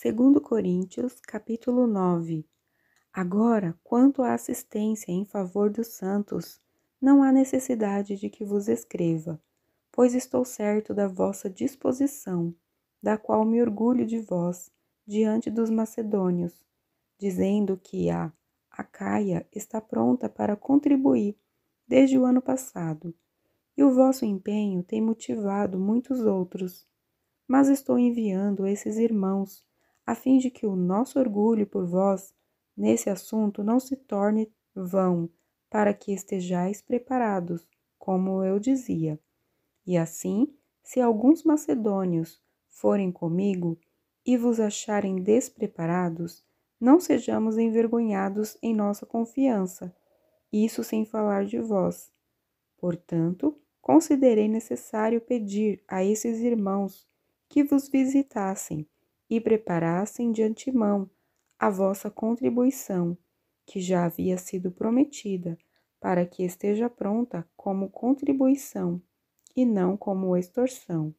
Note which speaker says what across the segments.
Speaker 1: 2 Coríntios, capítulo 9. Agora, quanto à assistência em favor dos santos, não há necessidade de que vos escreva, pois estou certo da vossa disposição, da qual me orgulho de vós diante dos macedônios, dizendo que a Acaia está pronta para contribuir desde o ano passado, e o vosso empenho tem motivado muitos outros. Mas estou enviando esses irmãos a fim de que o nosso orgulho por vós nesse assunto não se torne vão, para que estejais preparados, como eu dizia. E assim, se alguns macedônios forem comigo e vos acharem despreparados, não sejamos envergonhados em nossa confiança, isso sem falar de vós. Portanto, considerei necessário pedir a esses irmãos que vos visitassem e preparassem de antemão a vossa contribuição, que já havia sido prometida, para que esteja pronta como contribuição e não como extorsão.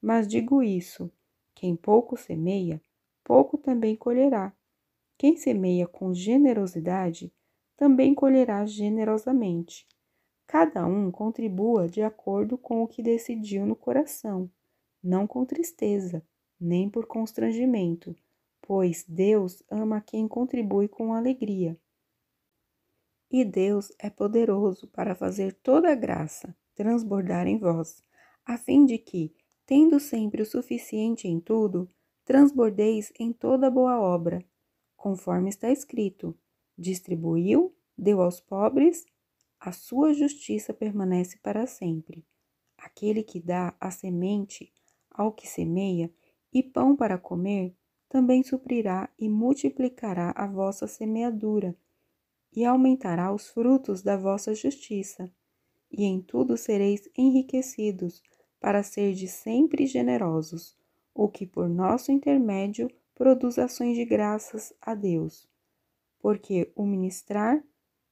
Speaker 1: Mas digo isso: quem pouco semeia, pouco também colherá. Quem semeia com generosidade, também colherá generosamente. Cada um contribua de acordo com o que decidiu no coração, não com tristeza, nem por constrangimento, pois Deus ama quem contribui com alegria. E Deus é poderoso para fazer toda a graça transbordar em vós, a fim de que, tendo sempre o suficiente em tudo, transbordeis em toda boa obra, conforme está escrito: distribuiu, deu aos pobres, a sua justiça permanece para sempre. Aquele que dá a semente ao que semeia, e pão para comer, também suprirá e multiplicará a vossa semeadura, e aumentará os frutos da vossa justiça, e em tudo sereis enriquecidos, para ser de sempre generosos, o que por nosso intermédio produz ações de graças a Deus. Porque o ministrar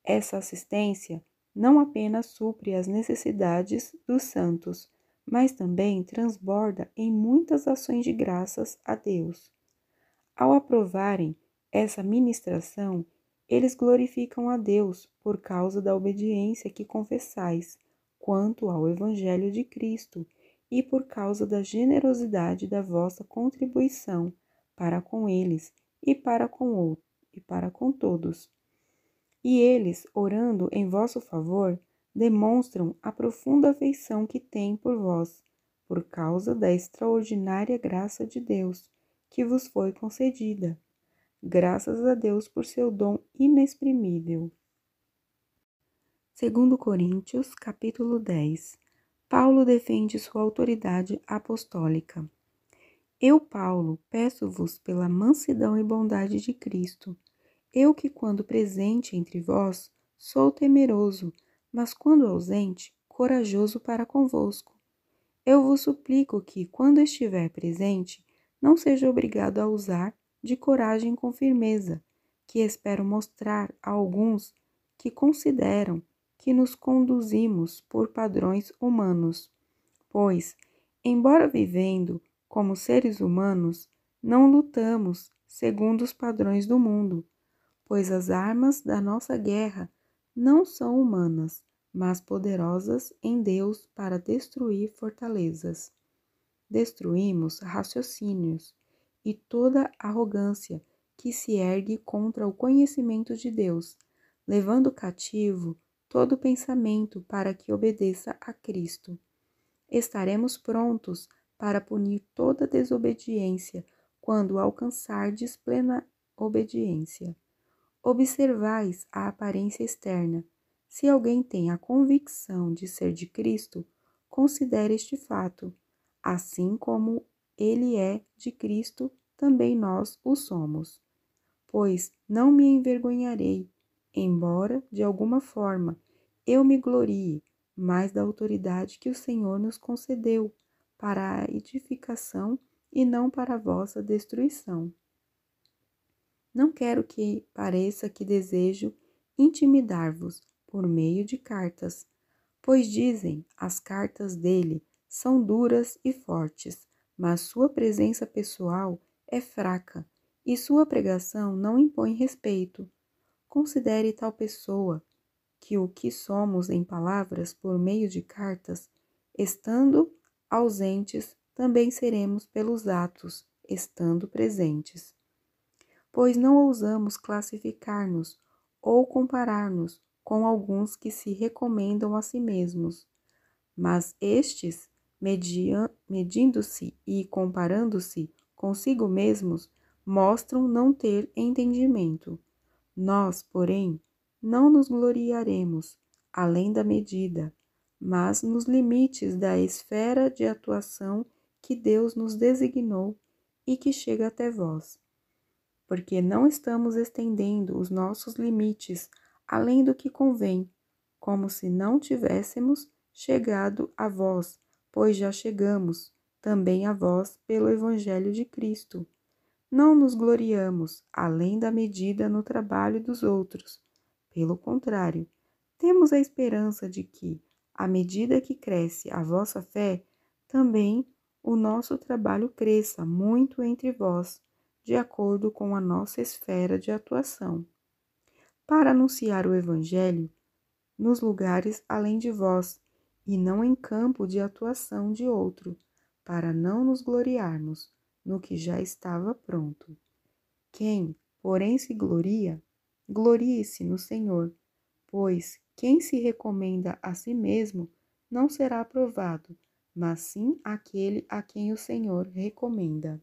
Speaker 1: essa assistência não apenas supre as necessidades dos santos, mas também transborda em muitas ações de graças a Deus. Ao aprovarem essa ministração, eles glorificam a Deus por causa da obediência que confessais quanto ao Evangelho de Cristo e por causa da generosidade da vossa contribuição para com eles e para com e para com todos. E eles, orando em vosso favor, demonstram a profunda afeição que têm por vós, por causa da extraordinária graça de Deus que vos foi concedida. Graças a Deus por seu dom inexprimível. 2 Coríntios, capítulo 10. Paulo defende sua autoridade apostólica. Eu, Paulo, peço-vos pela mansidão e bondade de Cristo, eu que, quando presente entre vós, sou temeroso, mas quando ausente, corajoso para convosco. Eu vos suplico que, quando estiver presente, não seja obrigado a usar de coragem com firmeza, que espero mostrar a alguns que consideram que nos conduzimos por padrões humanos. Pois, embora vivendo como seres humanos, não lutamos segundo os padrões do mundo, pois as armas da nossa guerra não são humanas, mas poderosas em Deus para destruir fortalezas. Destruímos raciocínios e toda arrogância que se ergue contra o conhecimento de Deus, levando cativo todo pensamento para que obedeça a Cristo. Estaremos prontos para punir toda desobediência quando alcançardes plena obediência observais a aparência externa. Se alguém tem a convicção de ser de Cristo, considere este fato. Assim como ele é de Cristo, também nós o somos. Pois não me envergonharei, embora, de alguma forma, eu me glorie mais da autoridade que o Senhor nos concedeu para a edificação e não para a vossa destruição. Não quero que pareça que desejo intimidar-vos por meio de cartas, pois dizem as cartas dele são duras e fortes, mas sua presença pessoal é fraca e sua pregação não impõe respeito. Considere tal pessoa que o que somos em palavras por meio de cartas, estando ausentes, também seremos pelos atos, estando presentes pois não ousamos classificar-nos ou comparar-nos com alguns que se recomendam a si mesmos. Mas estes, medindo-se e comparando-se consigo mesmos, mostram não ter entendimento. Nós, porém, não nos gloriaremos além da medida, mas nos limites da esfera de atuação que Deus nos designou e que chega até vós porque não estamos estendendo os nossos limites além do que convém, como se não tivéssemos chegado a vós, pois já chegamos também a vós pelo Evangelho de Cristo. Não nos gloriamos além da medida no trabalho dos outros. Pelo contrário, temos a esperança de que, à medida que cresce a vossa fé, também o nosso trabalho cresça muito entre vós, de acordo com a nossa esfera de atuação, para anunciar o Evangelho nos lugares além de vós e não em campo de atuação de outro, para não nos gloriarmos no que já estava pronto. Quem, porém, se gloria, glorie-se no Senhor, pois quem se recomenda a si mesmo não será aprovado, mas sim aquele a quem o Senhor recomenda.